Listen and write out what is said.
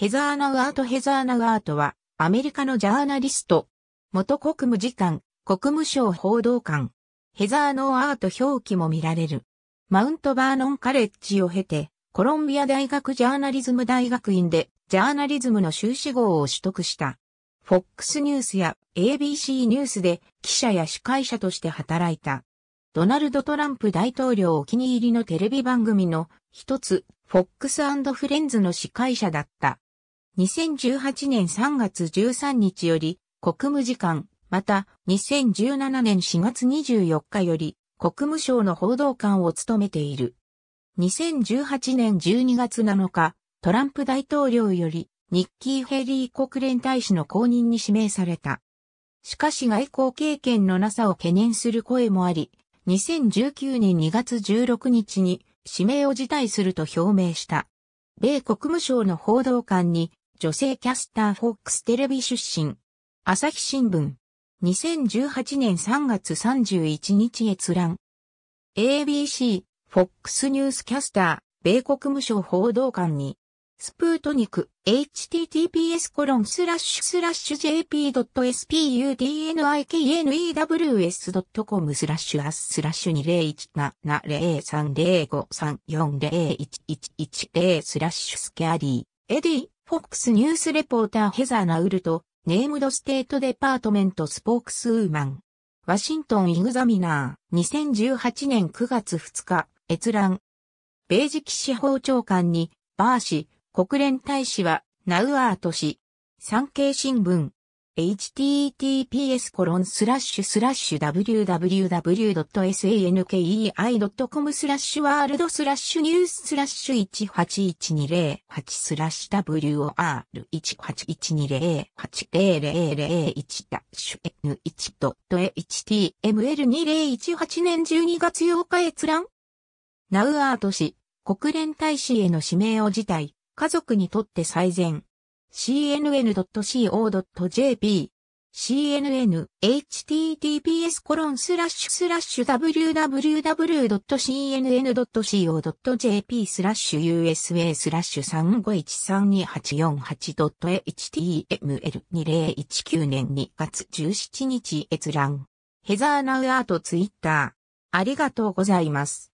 ヘザーナ・アート・ヘザーナ・アートは、アメリカのジャーナリスト、元国務次官、国務省報道官、ヘザーノーアート表記も見られる。マウントバーノンカレッジを経て、コロンビア大学ジャーナリズム大学院で、ジャーナリズムの修士号を取得した。FOX ニュースや ABC ニュースで記者や司会者として働いた。ドナルド・トランプ大統領お気に入りのテレビ番組の一つ、FOX& フレンズの司会者だった。2018年3月13日より国務次官、また2017年4月24日より国務省の報道官を務めている。2018年12月7日、トランプ大統領よりニッキー・ヘリー国連大使の公認に指名された。しかし外交経験のなさを懸念する声もあり、2019年2月16日に指名を辞退すると表明した。米国務省の報道官に女性キャスターフォックステレビ出身。朝日新聞。2018年3月31日閲覧。ABC、フォックスニュースキャスター、米国務省報道官に、スプートニク、https コロンスラッシュスラッシュ jp.sputniknews.com スラッシュアススラッシュ2017030534011110スラッシュスキャリー。エディ、フォックスニュースレポーターヘザー・ナウルト、ネームドステートデパートメントスポークスウーマン。ワシントン・イグザミナー、2018年9月2日、閲覧。米時期司法長官に、バー氏、国連大使は、ナウアート氏。産経新聞。https コロンスラッシュスラッシュ www.sankei.com スラッシュワールドスラッシュニューススラッシュ181208スラッシュ w r 1 8 1 2 0 8 0 0 0 0 1ダッシュ N1.html2018 年12月8日閲覧ナウアート氏、国連大使への指名を辞退、家族にとって最善。cnn.co.jp cnn https コロンスラッシュスラッシュ www.cnn.co.jp スラッシュ usa スラッシュ 351328.8.html2019 年2月17日閲覧ヘザーナウアートツイッターありがとうございます。